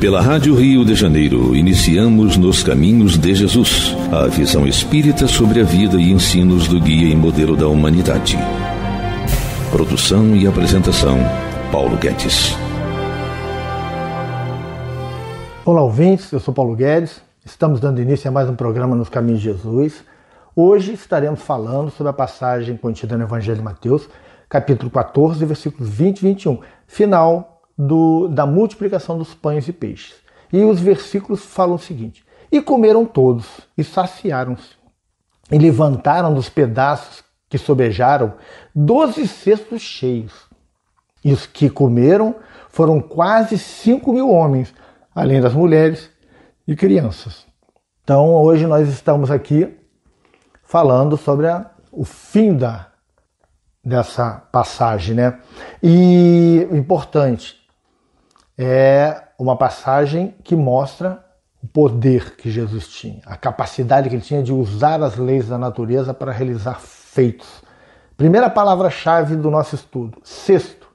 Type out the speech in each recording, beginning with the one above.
Pela Rádio Rio de Janeiro, iniciamos Nos Caminhos de Jesus, a visão espírita sobre a vida e ensinos do guia e modelo da humanidade. Produção e apresentação, Paulo Guedes. Olá, ouvintes, eu sou Paulo Guedes. Estamos dando início a mais um programa Nos Caminhos de Jesus. Hoje estaremos falando sobre a passagem contida no Evangelho de Mateus, capítulo 14, versículos 20 e 21, final do, da multiplicação dos pães e peixes. E os versículos falam o seguinte: E comeram todos, e saciaram-se, e levantaram dos pedaços que sobejaram doze cestos cheios. E os que comeram foram quase cinco mil homens, além das mulheres e crianças. Então hoje nós estamos aqui falando sobre a, o fim da, dessa passagem, né? E importante, é uma passagem que mostra o poder que Jesus tinha, a capacidade que ele tinha de usar as leis da natureza para realizar feitos. Primeira palavra-chave do nosso estudo. Sexto,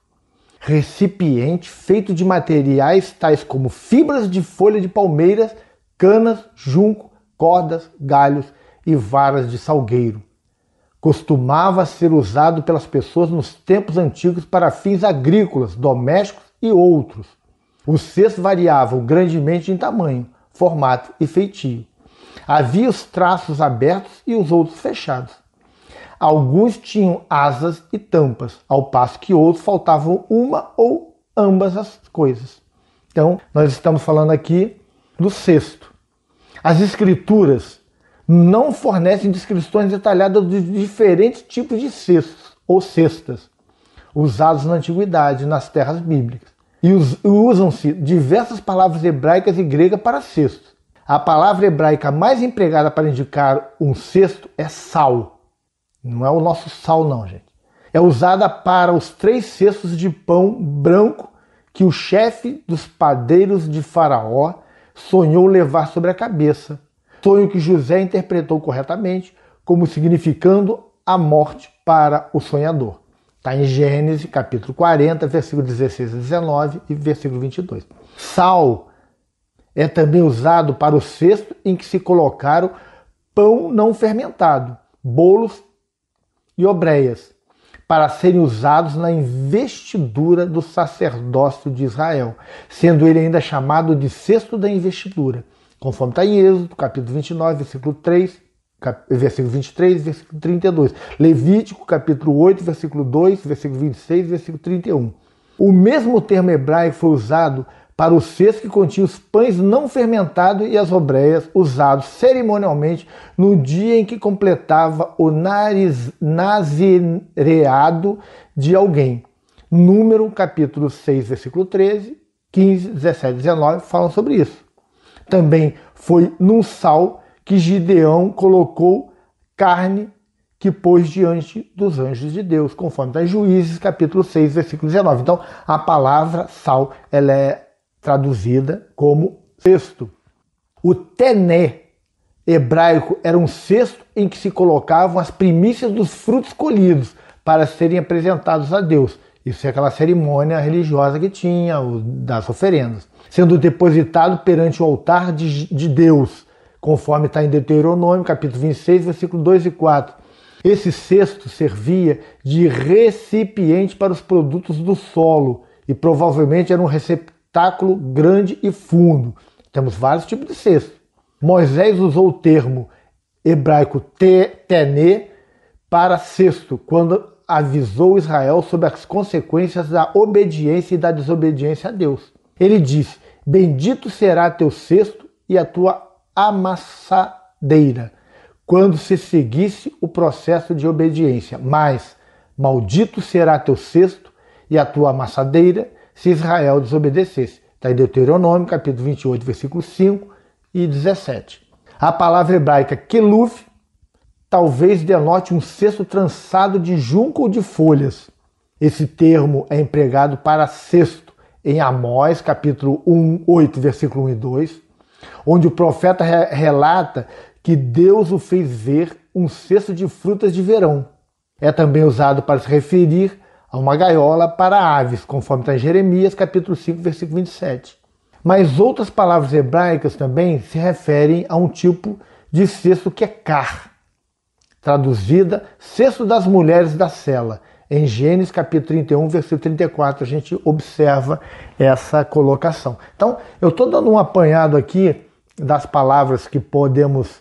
recipiente feito de materiais tais como fibras de folha de palmeiras, canas, junco, cordas, galhos e varas de salgueiro. Costumava ser usado pelas pessoas nos tempos antigos para fins agrícolas, domésticos e outros. Os cestos variavam grandemente em tamanho, formato e feitio. Havia os traços abertos e os outros fechados. Alguns tinham asas e tampas, ao passo que outros faltavam uma ou ambas as coisas. Então, nós estamos falando aqui do cesto. As escrituras não fornecem descrições detalhadas dos diferentes tipos de cestos ou cestas usados na antiguidade nas terras bíblicas e usam-se diversas palavras hebraicas e gregas para cesto. A palavra hebraica mais empregada para indicar um cesto é sal. Não é o nosso sal, não, gente. É usada para os três cestos de pão branco que o chefe dos padeiros de Faraó sonhou levar sobre a cabeça. Sonho que José interpretou corretamente como significando a morte para o sonhador. Está em Gênesis, capítulo 40, versículo 16 a 19 e versículo 22. Sal é também usado para o cesto em que se colocaram pão não fermentado, bolos e obreias, para serem usados na investidura do sacerdócio de Israel, sendo ele ainda chamado de cesto da investidura, conforme está em Êxodo, capítulo 29, versículo 3 versículo 23, versículo 32. Levítico, capítulo 8, versículo 2, versículo 26, versículo 31. O mesmo termo hebraico foi usado para o cesto que continha os pães não fermentados e as obreias, usados cerimonialmente no dia em que completava o nariz, nazireado de alguém. Número capítulo 6, versículo 13, 15, 17, 19 falam sobre isso. Também foi num sal que Gideão colocou carne que pôs diante dos anjos de Deus, conforme está em Juízes, capítulo 6, versículo 19. Então, a palavra sal ela é traduzida como cesto. O tené hebraico era um cesto em que se colocavam as primícias dos frutos colhidos para serem apresentados a Deus. Isso é aquela cerimônia religiosa que tinha das oferendas, sendo depositado perante o altar de, de Deus conforme está em Deuteronômio, capítulo 26, versículo 2 e 4. Esse cesto servia de recipiente para os produtos do solo e provavelmente era um receptáculo grande e fundo. Temos vários tipos de cesto. Moisés usou o termo hebraico te, tené para cesto, quando avisou Israel sobre as consequências da obediência e da desobediência a Deus. Ele disse: Bendito será teu cesto e a tua amassadeira, quando se seguisse o processo de obediência. Mas maldito será teu cesto e a tua amassadeira se Israel desobedecesse. Está em Deuteronômio, capítulo 28, versículos 5 e 17. A palavra hebraica keluv talvez denote um cesto trançado de junco ou de folhas. Esse termo é empregado para cesto em Amós, capítulo 1, 8, versículo 1 e 2, onde o profeta re relata que Deus o fez ver um cesto de frutas de verão. É também usado para se referir a uma gaiola para aves, conforme está em Jeremias capítulo 5, versículo 27. Mas outras palavras hebraicas também se referem a um tipo de cesto que é car, traduzida cesto das mulheres da cela, em Gênesis capítulo 31, versículo 34, a gente observa essa colocação. Então, eu estou dando um apanhado aqui das palavras que podemos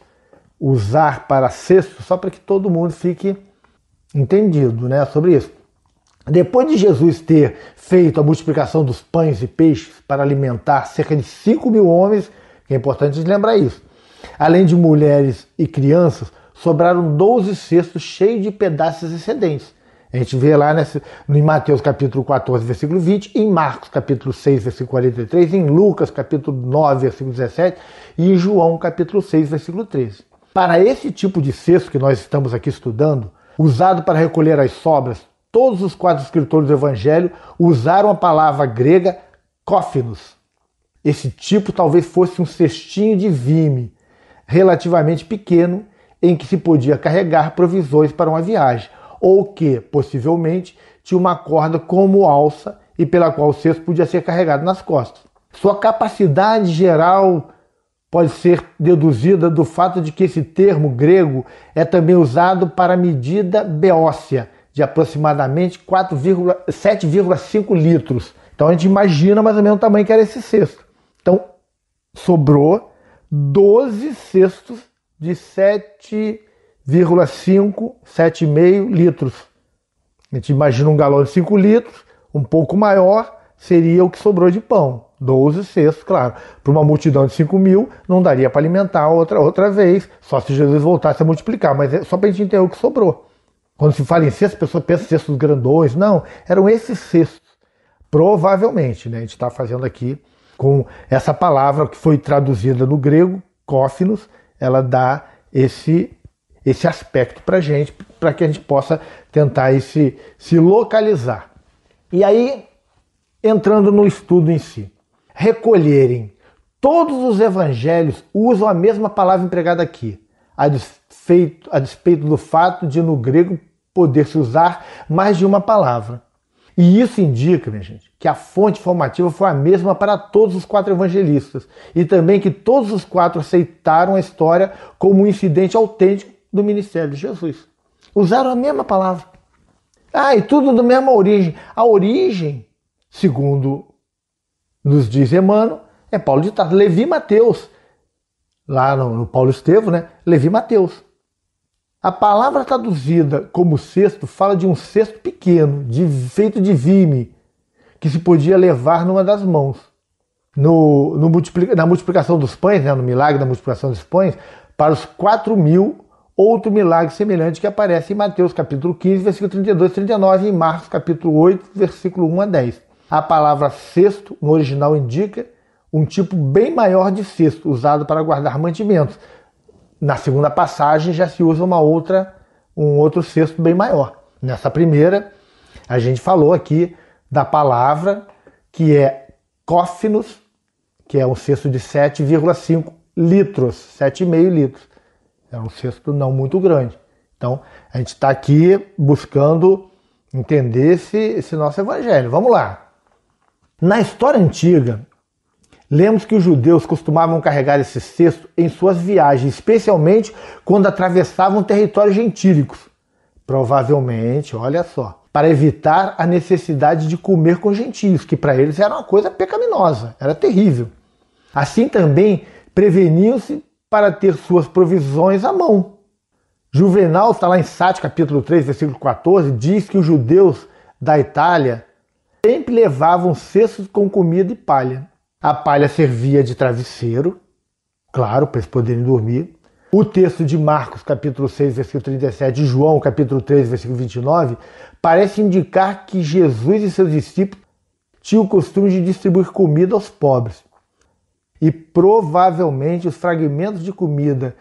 usar para sexto, só para que todo mundo fique entendido né, sobre isso. Depois de Jesus ter feito a multiplicação dos pães e peixes para alimentar cerca de 5 mil homens, é importante lembrar isso, além de mulheres e crianças, sobraram 12 cestos cheios de pedaços excedentes. A gente vê lá nesse, em Mateus capítulo 14, versículo 20, em Marcos capítulo 6, versículo 43, em Lucas capítulo 9, versículo 17 e em João capítulo 6, versículo 13. Para esse tipo de cesto que nós estamos aqui estudando, usado para recolher as sobras, todos os quatro escritores do Evangelho usaram a palavra grega cófinos. Esse tipo talvez fosse um cestinho de vime, relativamente pequeno, em que se podia carregar provisões para uma viagem ou que, possivelmente, tinha uma corda como alça e pela qual o cesto podia ser carregado nas costas. Sua capacidade geral pode ser deduzida do fato de que esse termo grego é também usado para a medida beócia, de aproximadamente 7,5 litros. Então a gente imagina mais ou menos o tamanho que era esse cesto. Então sobrou 12 cestos de 7 7,5, 7,5 litros. A gente imagina um galão de 5 litros, um pouco maior, seria o que sobrou de pão. 12 cestos, claro. Para uma multidão de 5 mil, não daria para alimentar outra, outra vez, só se Jesus voltasse a multiplicar, mas é só para a gente entender o que sobrou. Quando se fala em cestos, a pessoa pensa em cestos grandões. Não, eram esses cestos. Provavelmente, né? A gente está fazendo aqui com essa palavra que foi traduzida no grego, cófinos, ela dá esse esse aspecto para gente, para que a gente possa tentar esse se, se localizar. E aí, entrando no estudo em si, recolherem. Todos os evangelhos usam a mesma palavra empregada aqui, a despeito, a despeito do fato de no grego poder-se usar mais de uma palavra. E isso indica, minha gente, que a fonte formativa foi a mesma para todos os quatro evangelistas e também que todos os quatro aceitaram a história como um incidente autêntico do ministério de Jesus. Usaram a mesma palavra. Ah, e tudo da mesma origem. A origem, segundo nos diz Emmanuel, é Paulo de Tarso. Levi Mateus, lá no, no Paulo Estevo, né? Levi Mateus. A palavra traduzida como cesto fala de um cesto pequeno, de, feito de vime, que se podia levar numa das mãos. No, no multiplica, na multiplicação dos pães, né, no milagre da multiplicação dos pães, para os quatro mil Outro milagre semelhante que aparece em Mateus capítulo 15, versículo 32 e 39 e em Marcos capítulo 8, versículo 1 a 10. A palavra cesto no original indica um tipo bem maior de cesto usado para guardar mantimentos. Na segunda passagem já se usa uma outra, um outro cesto bem maior. Nessa primeira, a gente falou aqui da palavra que é cófinos, que é um cesto de 7,5 litros, 7,5 litros. Era é um cesto não muito grande. Então, a gente está aqui buscando entender esse, esse nosso evangelho. Vamos lá. Na história antiga, lemos que os judeus costumavam carregar esse cesto em suas viagens, especialmente quando atravessavam territórios gentílicos. Provavelmente, olha só, para evitar a necessidade de comer com gentios, que para eles era uma coisa pecaminosa, era terrível. Assim também preveniam-se para ter suas provisões à mão. Juvenal está lá em Sate, capítulo 3, versículo 14, diz que os judeus da Itália sempre levavam cestos com comida e palha. A palha servia de travesseiro, claro, para eles poderem dormir. O texto de Marcos, capítulo 6, versículo 37, e João, capítulo 3, versículo 29, parece indicar que Jesus e seus discípulos tinham o costume de distribuir comida aos pobres e provavelmente os fragmentos de comida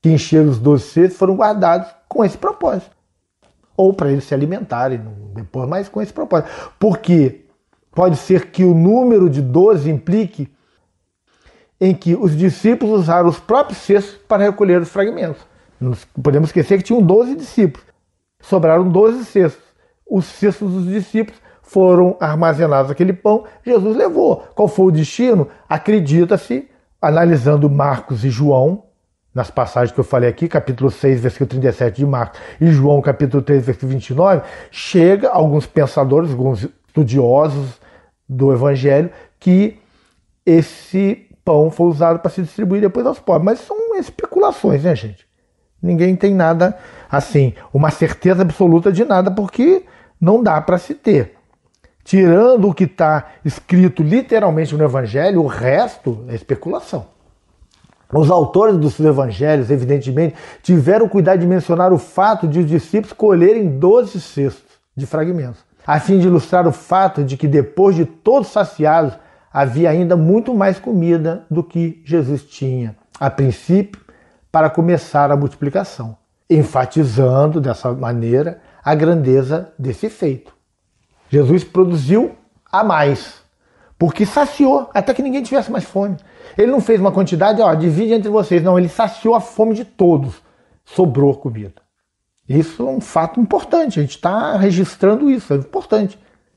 que encheram os doces foram guardados com esse propósito. Ou para eles se alimentarem depois, mas com esse propósito. Porque pode ser que o número de 12 implique em que os discípulos usaram os próprios cestos para recolher os fragmentos. Não podemos esquecer que tinham 12 discípulos. Sobraram 12 cestos. Os cestos dos discípulos foram armazenados aquele pão, Jesus levou. Qual foi o destino? Acredita-se, analisando Marcos e João, nas passagens que eu falei aqui, capítulo 6, versículo 37 de Marcos, e João, capítulo 3, versículo 29, chega alguns pensadores, alguns estudiosos do evangelho, que esse pão foi usado para se distribuir depois aos pobres. Mas são especulações, né, gente? Ninguém tem nada assim, uma certeza absoluta de nada, porque não dá para se ter. Tirando o que está escrito literalmente no Evangelho, o resto é especulação. Os autores dos evangelhos, evidentemente, tiveram cuidado de mencionar o fato de os discípulos colherem 12 cestos de fragmentos, a fim de ilustrar o fato de que depois de todos saciados, havia ainda muito mais comida do que Jesus tinha, a princípio, para começar a multiplicação, enfatizando dessa maneira a grandeza desse feito. Jesus produziu a mais, porque saciou até que ninguém tivesse mais fome. Ele não fez uma quantidade, ó, divide entre vocês, não, ele saciou a fome de todos. Sobrou comida. Isso é um fato importante, a gente está registrando isso, é importante.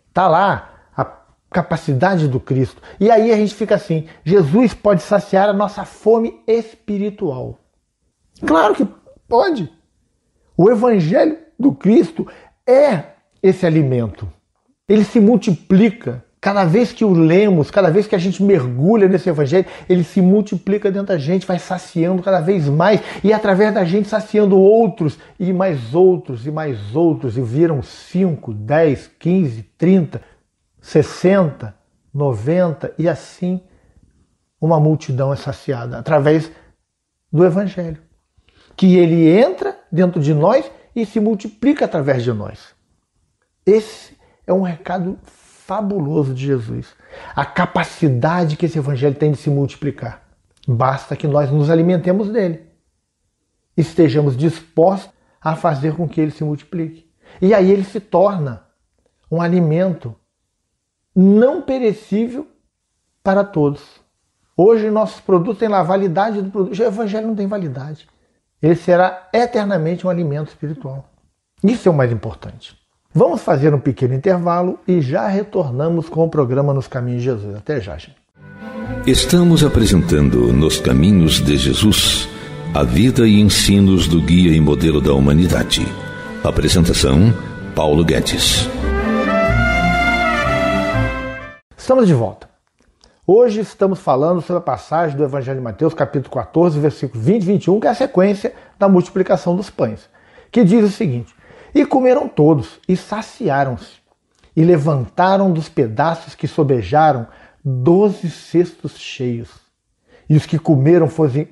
Está lá a capacidade do Cristo. E aí a gente fica assim: Jesus pode saciar a nossa fome espiritual. Claro que pode. O Evangelho do Cristo é esse alimento. Ele se multiplica. Cada vez que o lemos, cada vez que a gente mergulha nesse evangelho, ele se multiplica dentro da gente, vai saciando cada vez mais e é através da gente saciando outros e mais outros e mais outros e viram 5, 10, 15, 30, 60, 90 e assim uma multidão é saciada através do evangelho, que ele entra dentro de nós e se multiplica através de nós. Esse é um recado fabuloso de Jesus. A capacidade que esse evangelho tem de se multiplicar. Basta que nós nos alimentemos dele. Estejamos dispostos a fazer com que ele se multiplique. E aí ele se torna um alimento não perecível para todos. Hoje nossos produtos têm lá a validade do produto. O evangelho não tem validade. Ele será eternamente um alimento espiritual. Isso é o mais importante. Vamos fazer um pequeno intervalo e já retornamos com o programa Nos Caminhos de Jesus. Até já, gente. Estamos apresentando Nos Caminhos de Jesus a vida e ensinos do guia e modelo da humanidade. Apresentação: Paulo Guedes. Estamos de volta. Hoje estamos falando sobre a passagem do Evangelho de Mateus, capítulo 14, versículo 20 e 21, que é a sequência da multiplicação dos pães, que diz o seguinte: e comeram todos, e saciaram-se. E levantaram dos pedaços que sobejaram doze cestos cheios. E os que comeram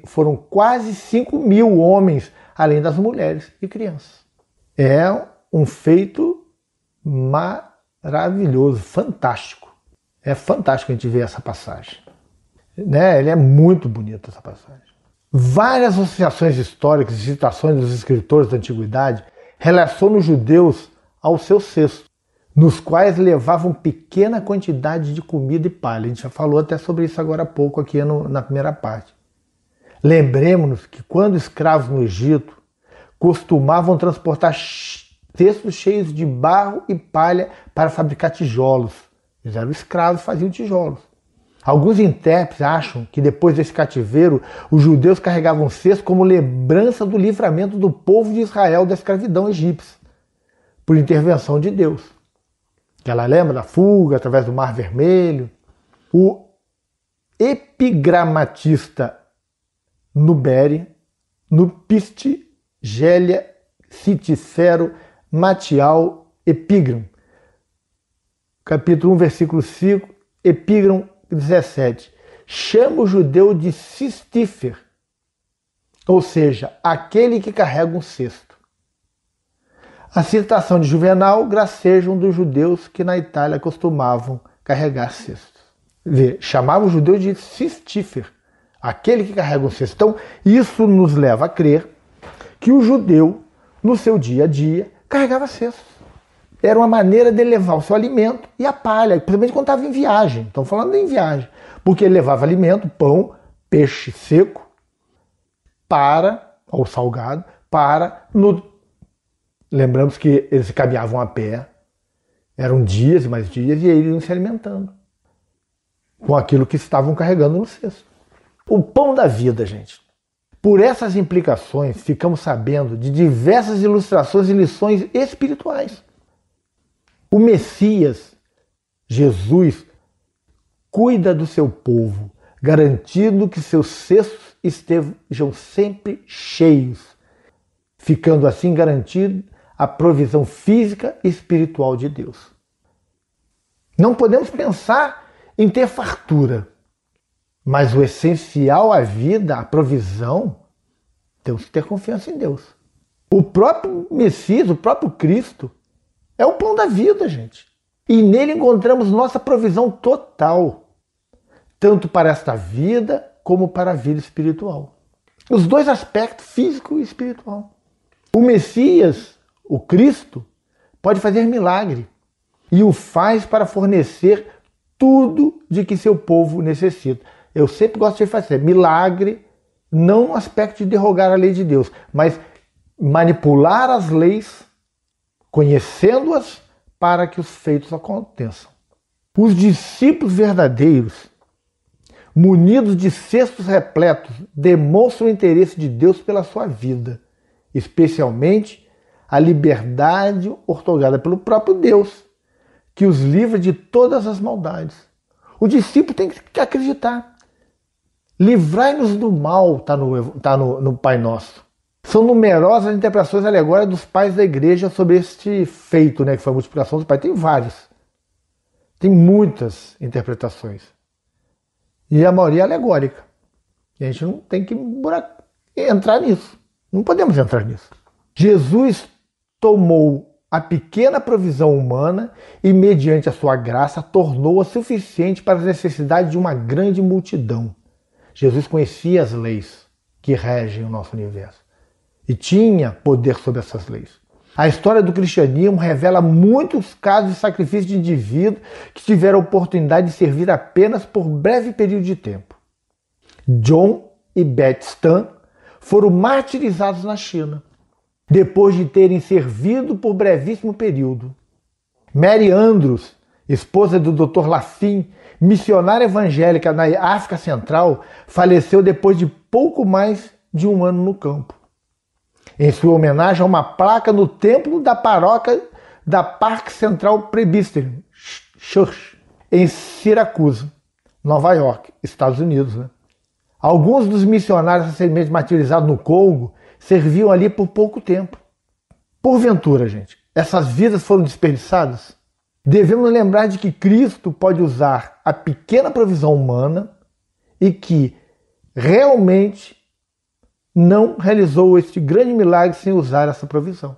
foram quase cinco mil homens, além das mulheres e crianças. É um feito maravilhoso, fantástico. É fantástico a gente ver essa passagem. Né? Ele é muito bonito essa passagem. Várias associações históricas e citações dos escritores da antiguidade relaciona os judeus aos seus cestos, nos quais levavam pequena quantidade de comida e palha. A gente já falou até sobre isso agora há pouco aqui no, na primeira parte. Lembremos-nos que quando escravos no Egito costumavam transportar cestos cheios de barro e palha para fabricar tijolos. Eles eram escravos, faziam tijolos. Alguns intérpretes acham que depois desse cativeiro, os judeus carregavam cestos como lembrança do livramento do povo de Israel da escravidão egípcia, por intervenção de Deus. ela lembra da fuga através do Mar Vermelho. O epigramatista Nuberi, Nupiste, Gélia, Citicero, Matial, Epígram. Capítulo 1, versículo 5, Epígram 17 chama o judeu de sistifer ou seja, aquele que carrega um cesto. A citação de Juvenal graceja um dos judeus que na Itália costumavam carregar cestos. Vê, chamava o judeu de sistifer aquele que carrega um cesto. Então, isso nos leva a crer que o judeu, no seu dia a dia, carregava cestos era uma maneira de levar o seu alimento e a palha, principalmente quando estava em viagem. Estão falando em viagem. Porque ele levava alimento, pão, peixe seco, para, ou salgado, para no. Lembramos que eles caminhavam a pé, eram dias e mais dias, e aí iam se alimentando com aquilo que estavam carregando no cesto. O pão da vida, gente. Por essas implicações, ficamos sabendo de diversas ilustrações e lições espirituais o Messias, Jesus, cuida do seu povo, garantindo que seus cestos estejam sempre cheios, ficando assim garantida a provisão física e espiritual de Deus. Não podemos pensar em ter fartura, mas o essencial à vida, à provisão, temos que ter confiança em Deus. O próprio Messias, o próprio Cristo, é o pão da vida, gente. E nele encontramos nossa provisão total, tanto para esta vida como para a vida espiritual. Os dois aspectos, físico e espiritual. O Messias, o Cristo, pode fazer milagre e o faz para fornecer tudo de que seu povo necessita. Eu sempre gosto de fazer milagre, não no aspecto de derrogar a lei de Deus, mas manipular as leis conhecendo-as para que os feitos aconteçam. Os discípulos verdadeiros, munidos de cestos repletos, demonstram o interesse de Deus pela sua vida, especialmente a liberdade otorgada pelo próprio Deus, que os livra de todas as maldades. O discípulo tem que acreditar. Livrai-nos do mal, está no, tá no, no Pai Nosso. São numerosas interpretações alegóricas dos pais da igreja sobre este feito, né, que foi a multiplicação dos pais. Tem várias. Tem muitas interpretações. E a maioria é alegórica. E a gente não tem que entrar nisso. Não podemos entrar nisso. Jesus tomou a pequena provisão humana e, mediante a sua graça, tornou-a suficiente para as necessidades de uma grande multidão. Jesus conhecia as leis que regem o nosso universo e tinha poder sobre essas leis. A história do cristianismo revela muitos casos de sacrifício de indivíduos que tiveram a oportunidade de servir apenas por breve período de tempo. John e Beth Stan foram martirizados na China, depois de terem servido por brevíssimo período. Mary Andrews, esposa do Dr. Lafim, missionária evangélica na África Central, faleceu depois de pouco mais de um ano no campo em sua homenagem a uma placa no templo da paróquia da Parque Central Presbyterian Church, em Siracusa, Nova York, Estados Unidos. Né? Alguns dos missionários recentemente martirizados no Congo serviam ali por pouco tempo. Porventura, gente, essas vidas foram desperdiçadas? Devemos lembrar de que Cristo pode usar a pequena provisão humana e que realmente não realizou este grande milagre sem usar essa provisão.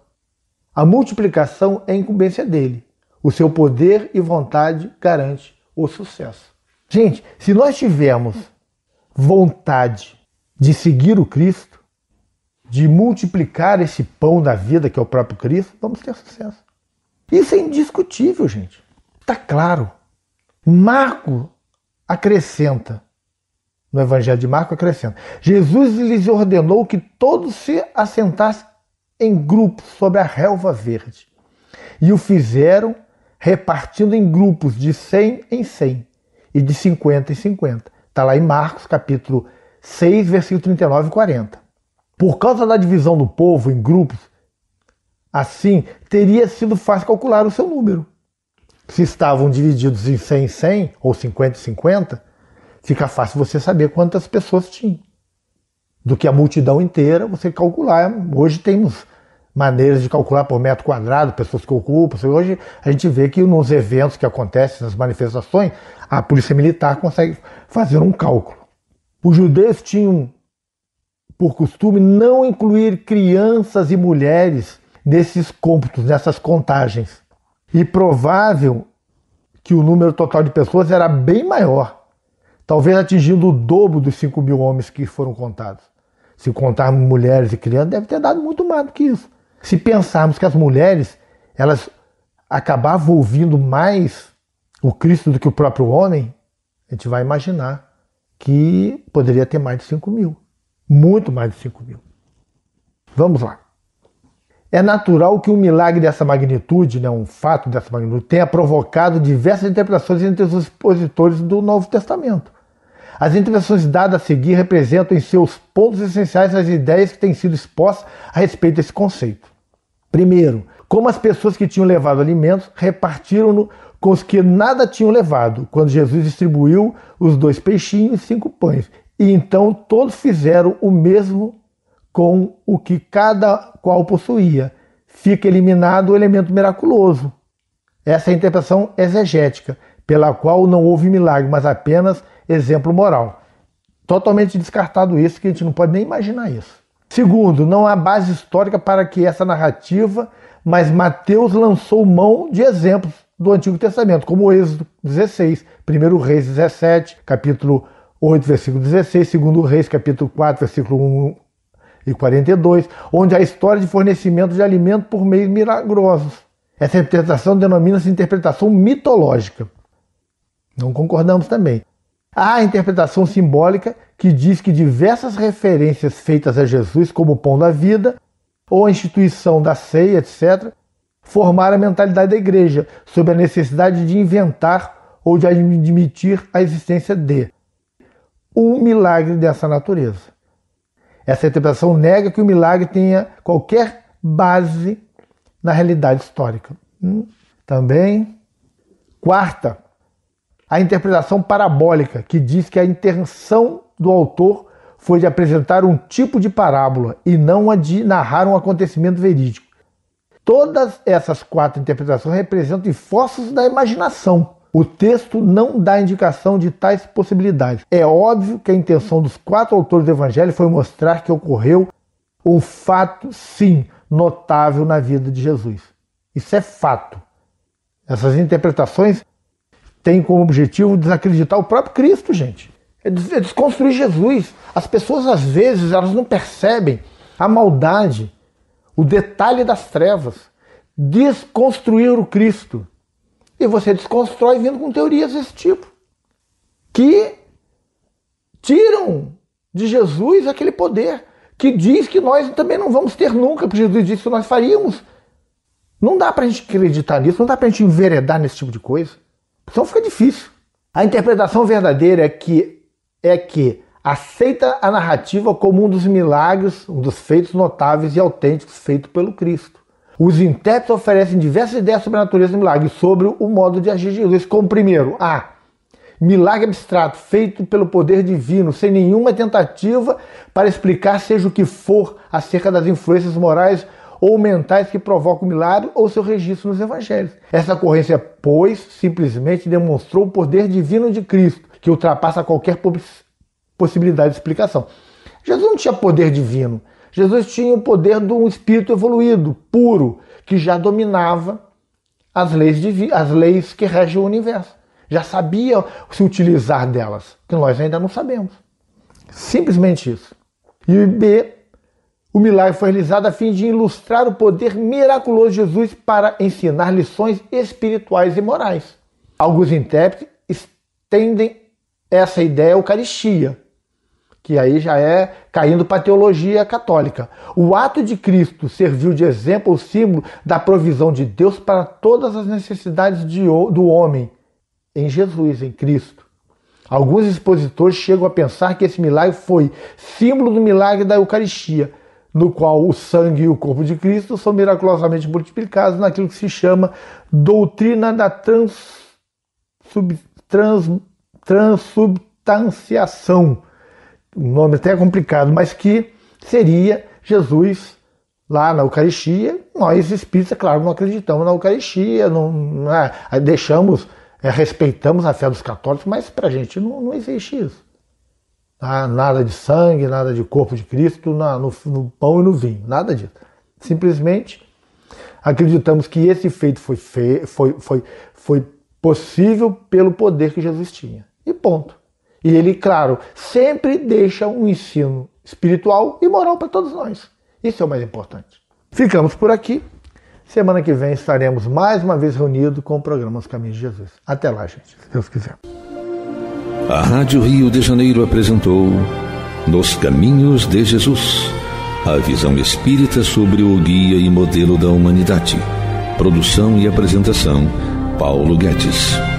A multiplicação é incumbência dele. O seu poder e vontade garante o sucesso. Gente, se nós tivermos vontade de seguir o Cristo, de multiplicar esse pão da vida que é o próprio Cristo, vamos ter sucesso. Isso é indiscutível, gente. Está claro. Marco acrescenta no Evangelho de Marcos acrescenta: Jesus lhes ordenou que todos se assentassem em grupos sobre a relva verde. E o fizeram repartindo em grupos de 100 em 100 e de 50 em 50. Está lá em Marcos, capítulo 6, versículo 39 e 40. Por causa da divisão do povo em grupos, assim teria sido fácil calcular o seu número. Se estavam divididos em 100 em 100 ou 50 em 50, fica fácil você saber quantas pessoas tinha, Do que a multidão inteira, você calcular. Hoje temos maneiras de calcular por metro quadrado, pessoas que ocupam. Hoje a gente vê que nos eventos que acontecem, nas manifestações, a polícia militar consegue fazer um cálculo. Os judeus tinham por costume não incluir crianças e mulheres nesses cômputos, nessas contagens. E provável que o número total de pessoas era bem maior talvez atingindo o dobro dos 5 mil homens que foram contados. Se contarmos mulheres e crianças, deve ter dado muito mais do que isso. Se pensarmos que as mulheres elas acabavam ouvindo mais o Cristo do que o próprio homem, a gente vai imaginar que poderia ter mais de 5 mil. Muito mais de 5 mil. Vamos lá. É natural que um milagre dessa magnitude, né, um fato dessa magnitude, tenha provocado diversas interpretações entre os expositores do Novo Testamento. As intervenções dadas a seguir representam em seus pontos essenciais as ideias que têm sido expostas a respeito desse conceito. Primeiro, como as pessoas que tinham levado alimentos repartiram-no com os que nada tinham levado, quando Jesus distribuiu os dois peixinhos e cinco pães. E então todos fizeram o mesmo com o que cada qual possuía. Fica eliminado o elemento miraculoso. Essa é a interpretação exegética, pela qual não houve milagre, mas apenas exemplo moral. Totalmente descartado isso, que a gente não pode nem imaginar isso. Segundo, não há base histórica para que essa narrativa, mas Mateus lançou mão de exemplos do Antigo Testamento, como o Êxodo 16, 1 Reis 17, capítulo 8, versículo 16, 2 Reis, capítulo 4, versículo 1 e 42, onde há história de fornecimento de alimento por meios milagrosos. Essa interpretação denomina-se interpretação mitológica. Não concordamos também. Há a interpretação simbólica que diz que diversas referências feitas a Jesus como o pão da vida ou a instituição da ceia, etc., formaram a mentalidade da igreja sobre a necessidade de inventar ou de admitir a existência de um milagre dessa natureza. Essa interpretação nega que o milagre tenha qualquer base na realidade histórica. Hum? Também, quarta a interpretação parabólica, que diz que a intenção do autor foi de apresentar um tipo de parábola e não a de narrar um acontecimento verídico. Todas essas quatro interpretações representam esforços da imaginação. O texto não dá indicação de tais possibilidades. É óbvio que a intenção dos quatro autores do evangelho foi mostrar que ocorreu um fato, sim, notável na vida de Jesus. Isso é fato. Essas interpretações tem como objetivo desacreditar o próprio Cristo, gente. É, é desconstruir Jesus. As pessoas, às vezes, elas não percebem a maldade, o detalhe das trevas. Desconstruir o Cristo. E você desconstrói vindo com teorias desse tipo. Que tiram de Jesus aquele poder que diz que nós também não vamos ter nunca, porque Jesus disse que nós faríamos. Não dá para a gente acreditar nisso, não dá para a gente enveredar nesse tipo de coisa. Então fica difícil. A interpretação verdadeira é que, é que aceita a narrativa como um dos milagres, um dos feitos notáveis e autênticos feitos pelo Cristo. Os intérpretes oferecem diversas ideias sobre a natureza do milagre, sobre o modo de agir de Jesus, como primeiro, a milagre abstrato feito pelo poder divino, sem nenhuma tentativa para explicar seja o que for acerca das influências morais ou mentais que provocam o milagre ou seu registro nos evangelhos. Essa ocorrência, pois, simplesmente demonstrou o poder divino de Cristo, que ultrapassa qualquer possibilidade de explicação. Jesus não tinha poder divino. Jesus tinha o poder de um espírito evoluído, puro, que já dominava as leis, de, as leis que regem o universo. Já sabia se utilizar delas, que nós ainda não sabemos. Simplesmente isso. E B, o milagre foi realizado a fim de ilustrar o poder miraculoso de Jesus para ensinar lições espirituais e morais. Alguns intérpretes estendem essa ideia à Eucaristia, que aí já é caindo para a teologia católica. O ato de Cristo serviu de exemplo ou símbolo da provisão de Deus para todas as necessidades de, do homem em Jesus, em Cristo. Alguns expositores chegam a pensar que esse milagre foi símbolo do milagre da Eucaristia no qual o sangue e o corpo de Cristo são miraculosamente multiplicados naquilo que se chama doutrina da trans, sub, trans, transubstanciação. Um nome até complicado, mas que seria Jesus lá na Eucaristia. Nós espíritas, é claro, não acreditamos na Eucaristia, não, não é, deixamos, é, respeitamos a fé dos católicos, mas para a gente não, não existe isso. Tá? Nada de sangue, nada de corpo de Cristo na, no, no pão e no vinho, nada disso. Simplesmente acreditamos que esse feito foi, fe foi, foi, foi possível pelo poder que Jesus tinha. E ponto. E ele, claro, sempre deixa um ensino espiritual e moral para todos nós. Isso é o mais importante. Ficamos por aqui. Semana que vem estaremos mais uma vez reunidos com o programa Os Caminhos de Jesus. Até lá, gente, se Deus quiser. A Rádio Rio de Janeiro apresentou Nos Caminhos de Jesus, a visão espírita sobre o guia e modelo da humanidade. Produção e apresentação, Paulo Guedes.